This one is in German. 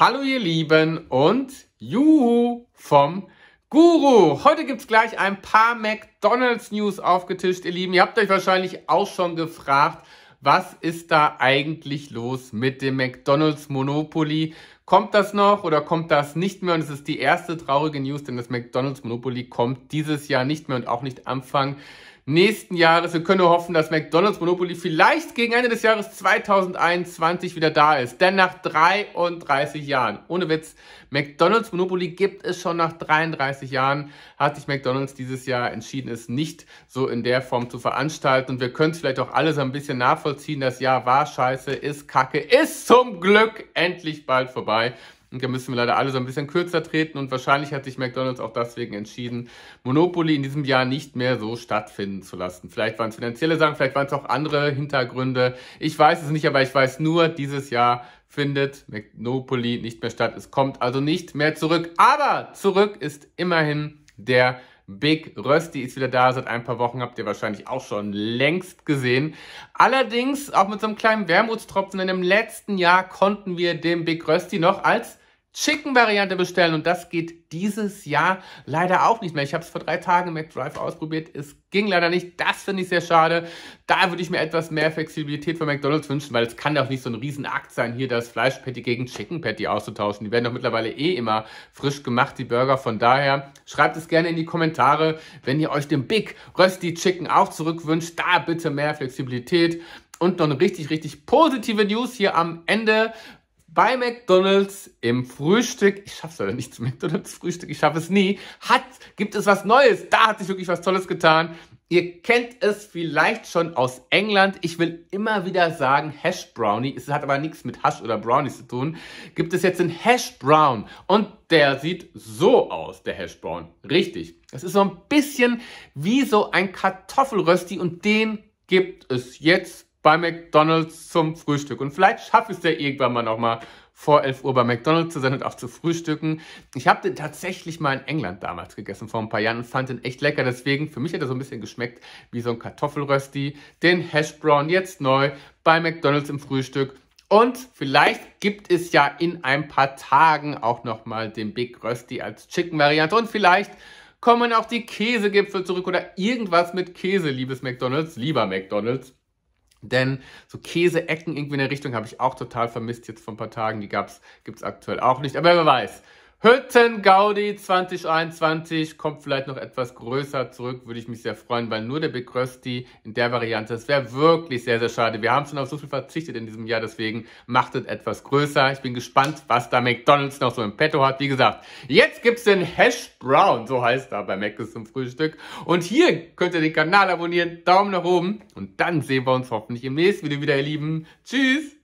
Hallo ihr Lieben und Juhu vom Guru. Heute gibt's gleich ein paar McDonald's News aufgetischt, ihr Lieben. Ihr habt euch wahrscheinlich auch schon gefragt, was ist da eigentlich los mit dem McDonald's Monopoly? Kommt das noch oder kommt das nicht mehr? Und es ist die erste traurige News, denn das McDonald's Monopoly kommt dieses Jahr nicht mehr und auch nicht Anfang nächsten Jahres. Wir können nur hoffen, dass McDonald's Monopoly vielleicht gegen Ende des Jahres 2021 wieder da ist. Denn nach 33 Jahren, ohne Witz, McDonald's Monopoly gibt es schon nach 33 Jahren, hat sich McDonald's dieses Jahr entschieden, es nicht so in der Form zu veranstalten. Und wir können es vielleicht auch alles ein bisschen nachvollziehen. Das Jahr war scheiße, ist kacke, ist zum Glück endlich bald vorbei. Und da müssen wir leider alle so ein bisschen kürzer treten und wahrscheinlich hat sich McDonald's auch deswegen entschieden, Monopoly in diesem Jahr nicht mehr so stattfinden zu lassen. Vielleicht waren es finanzielle Sachen, vielleicht waren es auch andere Hintergründe. Ich weiß es nicht, aber ich weiß nur, dieses Jahr findet Monopoly nicht mehr statt. Es kommt also nicht mehr zurück. Aber zurück ist immerhin der Big Rösti ist wieder da, seit ein paar Wochen habt ihr wahrscheinlich auch schon längst gesehen. Allerdings auch mit so einem kleinen Wermutstropfen, denn im letzten Jahr konnten wir dem Big Rösti noch als Chicken-Variante bestellen und das geht dieses Jahr leider auch nicht mehr. Ich habe es vor drei Tagen im McDrive ausprobiert, es ging leider nicht. Das finde ich sehr schade. Da würde ich mir etwas mehr Flexibilität von McDonalds wünschen, weil es kann doch nicht so ein Riesenakt sein, hier das Fleisch-Patty gegen Chicken-Patty auszutauschen. Die werden doch mittlerweile eh immer frisch gemacht, die Burger. Von daher schreibt es gerne in die Kommentare, wenn ihr euch den Big Rösti Chicken auch zurückwünscht. Da bitte mehr Flexibilität. Und noch eine richtig, richtig positive News hier am Ende bei McDonald's im Frühstück, ich schaff's leider nicht zum McDonald's Frühstück, ich schaffe es nie, hat, gibt es was Neues. Da hat sich wirklich was Tolles getan. Ihr kennt es vielleicht schon aus England. Ich will immer wieder sagen Hash Brownie. Es hat aber nichts mit Hash oder Brownies zu tun. Gibt es jetzt einen Hash Brown und der sieht so aus, der Hash Brown. Richtig. Es ist so ein bisschen wie so ein Kartoffelrösti und den gibt es jetzt bei McDonalds zum Frühstück. Und vielleicht schaffe ich es ja irgendwann mal nochmal vor 11 Uhr bei McDonalds zu sein und auch zu frühstücken. Ich habe den tatsächlich mal in England damals gegessen, vor ein paar Jahren, und fand den echt lecker. Deswegen, für mich hat er so ein bisschen geschmeckt wie so ein Kartoffelrösti. Den Hashbrown jetzt neu bei McDonalds im Frühstück. Und vielleicht gibt es ja in ein paar Tagen auch nochmal den Big Rösti als Chicken-Variante. Und vielleicht kommen auch die Käsegipfel zurück oder irgendwas mit Käse, liebes McDonalds, lieber McDonalds. Denn so Käse-Ecken irgendwie in der Richtung habe ich auch total vermisst jetzt vor ein paar Tagen. Die gibt es aktuell auch nicht. Aber wer weiß, Hütten Gaudi 2021 kommt vielleicht noch etwas größer zurück, würde ich mich sehr freuen, weil nur der Big Rösti in der Variante, das wäre wirklich sehr, sehr schade. Wir haben schon auf so viel verzichtet in diesem Jahr, deswegen macht es etwas größer. Ich bin gespannt, was da McDonalds noch so im Petto hat. Wie gesagt, jetzt gibt's den Hash Brown, so heißt er bei Mc's zum Frühstück. Und hier könnt ihr den Kanal abonnieren, Daumen nach oben und dann sehen wir uns hoffentlich im nächsten Video wieder, ihr Lieben. Tschüss!